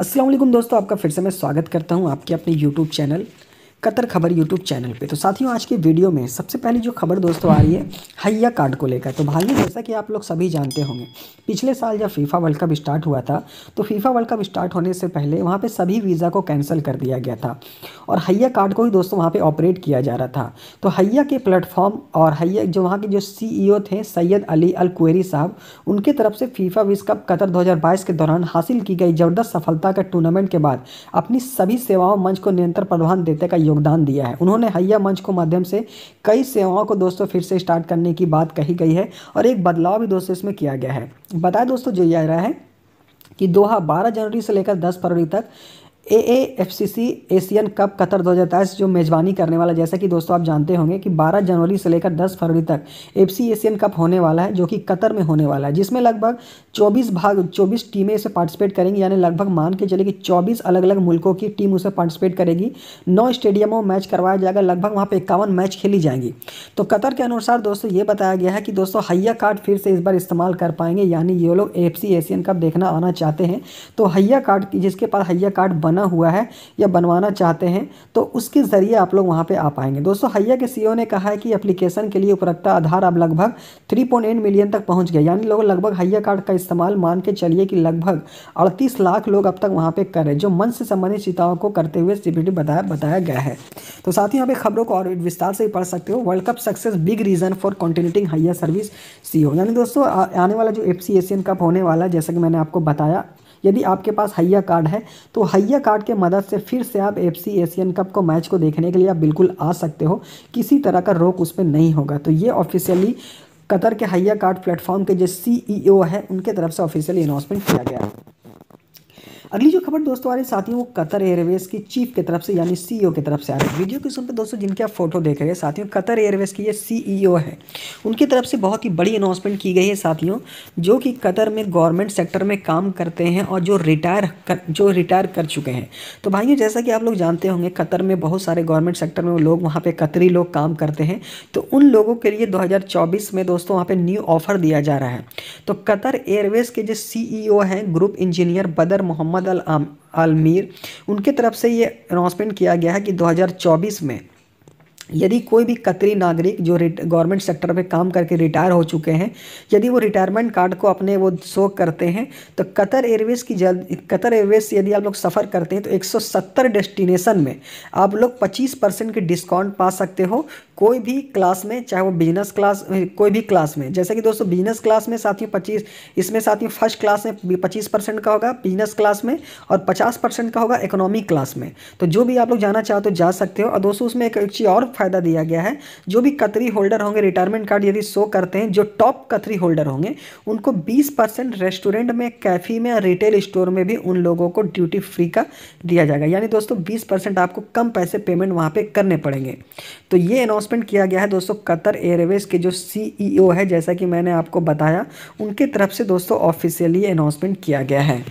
असलम दोस्तों आपका फिर से मैं स्वागत करता हूँ आपके अपने यूट्यूब चैनल कतर खबर यूट्यूब चैनल पे तो साथियों आज के वीडियो में सबसे पहली जो खबर दोस्तों आ रही है हैया कार्ड को लेकर तो भाई जैसा कि आप लोग सभी जानते होंगे पिछले साल जब फीफा वर्ल्ड कप स्टार्ट हुआ था तो फीफा वर्ल्ड कप स्टार्ट होने से पहले वहाँ पे सभी वीज़ा को कैंसिल कर दिया गया था और हैया कार्ड को ही दोस्तों वहाँ पर ऑपरेट किया जा रहा था तो हैया के प्लेटफॉर्म और हैया जो वहाँ के जो सी e थे सैयद अली अल कुरी साहब उनके तरफ से फीफा विश्व कप कतर दो के दौरान हासिल की गई ज़बरदस्त सफलता का टूर्नामेंट के बाद अपनी सभी सेवाओं मंच को निरंतर प्रधान देते का योगदान दिया है उन्होंने हैया मंच को माध्यम से कई सेवाओं को दोस्तों फिर से स्टार्ट करने की बात कही गई है और एक बदलाव भी दोस्तों इसमें किया गया है बताया दोस्तों जो यह रहा है कि दोहा 12 जनवरी से लेकर 10 फरवरी तक A F C C Asian cup Qatar 2023 जो मेज़बानी करने वाला जैसा कि दोस्तों आप जानते होंगे कि 12 जनवरी से लेकर 10 फरवरी तक एफ सी एशियन कप होने वाला है जो कि कतर में होने वाला है जिसमें लगभग 24 भाग 24 टीमें इसे पार्टिसिपेट करेंगी यानी लगभग मान के चले कि 24 अलग अलग मुल्कों की टीम उसे पार्टिसिपेट करेगी नौ स्टेडियमों में मैच करवाया जाएगा लगभग वहाँ पर इक्यावन मैच खेली जाएंगी तो कतर के अनुसार दोस्तों ये बताया गया है कि दोस्तों हैया कार्ड फिर से इस बार इस्तेमाल कर पाएंगे यानी ये लोग एफ सी एशियन कप देखना आना चाहते हैं तो हैया कार्ड जिसके पास हैया कार्ड बना बना हुआ है या बनवाना चाहते हैं तो उसके ज़रिए आप लोग वहाँ पर आ पाएंगे दोस्तों हैया के सी e ने कहा है कि अप्लीकेशन के लिए उपरक्ता आधार अब लगभग थ्री मिलियन तक पहुँच गया यानी लोग लगभग हैया कार्ड का इस्तेमाल मान के चलिए कि लगभग अड़तीस लाख लोग अब तक वहाँ पर कर रहे हैं जो मन से संबंधित चिताओं को करते हुए सीबीडी बताया बताया गया है तो साथ ही यहाँ पे खबरों को और विस्तार से पढ़ सकते हो world cup success big reason for continuing higher service C यानी दोस्तों आने वाला जो एफ सी एशियन कप होने वाला है जैसा कि मैंने आपको बताया यदि आपके पास हैया कार्ड है तो हैया कार्ड के मदद से फिर से आप एफ एशियन कप को मैच को देखने के लिए आप बिल्कुल आ सकते हो किसी तरह का रोक उस पर नहीं होगा तो ये ऑफिशियली कतर के हैया कार्ड प्लेटफॉर्म के जो सी e है उनके तरफ से ऑफिशियली अनाउंसमेंट किया गया है अगली जो खबर दोस्तों आ रही साथियों वो कतर एयरवेज की चीफ की तरफ से यानी सीईओ e की तरफ से आ रही है वीडियो के सुनते पर दोस्तों जिनके आप फोटो देख रहे हैं साथियों कतर एयरवेज की ये सीईओ e है उनकी तरफ से बहुत ही बड़ी अनाउंसमेंट की गई है साथियों जो कि कतर में गवर्नमेंट सेक्टर में काम करते हैं और जो रिटायर कर जो रिटायर कर चुके हैं तो भाइयों जैसा कि आप लोग जानते होंगे कतर में बहुत सारे गवर्नमेंट सेक्टर में लोग वहाँ पर कतरी लोग काम करते हैं तो उन लोगों के लिए दो में दोस्तों वहाँ पर न्यू ऑफर दिया जा रहा है तो कतर एयरवेज़ के जो सीईओ e हैं ग्रुप इंजीनियर बदर मोहम्मद अल आलमीर उनके तरफ से ये अनाउंसमेंट किया गया है कि 2024 में यदि कोई भी कतरी नागरिक जो गवर्नमेंट सेक्टर में काम करके रिटायर हो चुके हैं यदि वो रिटायरमेंट कार्ड को अपने वो शो करते हैं तो कतर एयरवेज़ की जल्द कतर एयरवेज़ से यदि आप लोग सफ़र करते हैं तो 170 डेस्टिनेशन में आप लोग 25 परसेंट के डिस्काउंट पा सकते हो कोई भी क्लास में चाहे वो बिजनेस क्लास कोई भी क्लास में जैसे कि दोस्तों बिजनेस क्लास में साथियों पच्चीस इसमें साथियों फर्स्ट क्लास में पच्चीस परसेंट का होगा बिजनेस क्लास में और पचास परसेंट का होगा इकोनॉमिक क्लास में तो जो भी आप लोग जाना चाहते हो तो जा सकते हो और दोस्तों उसमें एक चीज़ और फ़ायदा दिया गया है जो भी कतरी होल्डर होंगे रिटायरमेंट कार्ड यदि शो करते हैं जो टॉप कतरी होल्डर होंगे उनको बीस परसेंट रेस्टोरेंट में कैफ़ी में रिटेल स्टोर में भी उन लोगों को ड्यूटी फ्री का दिया जाएगा यानी दोस्तों बीस परसेंट आपको कम पैसे पेमेंट वहाँ पर करने पड़ेंगे तो ये अनाउंसमेंट किया गया है दोस्तों कतर एयरवेज के जो सी e है जैसा कि मैंने आपको बताया उनके तरफ से दोस्तों ऑफिशियली अनाउंसमेंट किया गया है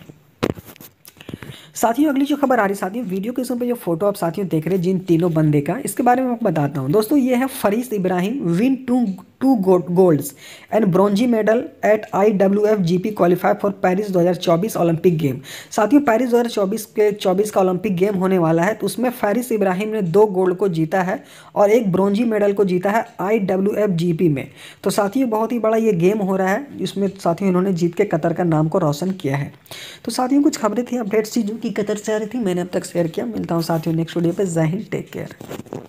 साथियों अगली जो खबर आ रही साथियों वीडियो के इसमें जो फोटो आप साथियों देख रहे हैं जिन तीनों बंदे का इसके बारे में आपको बताता हूँ दोस्तों ये है Faris Ibrahim win two two golds and bronze medal at I W F G P qualify for Paris 2024 Olympic game साथियों पैरिस 2024 के 24 का ओलंपिक गेम होने वाला है तो उसमें फैरिस इब्राहिम ने दो गोल्ड को जीता है और एक ब्रॉन्जी मेडल को जीता है I W F G P में तो साथियों बहुत ही बड़ा ये गेम हो रहा है जिसमें साथियों इन्होंने जीत के कतर का नाम को रोशन किया है तो साथियों कुछ खबरें थी अपडेट्स थी जो कि की कतर से आ रही थी मैंने अब तक शेयर किया मिलता हूँ साथियों नेक्स्ट वीडियो पे जय टेक केयर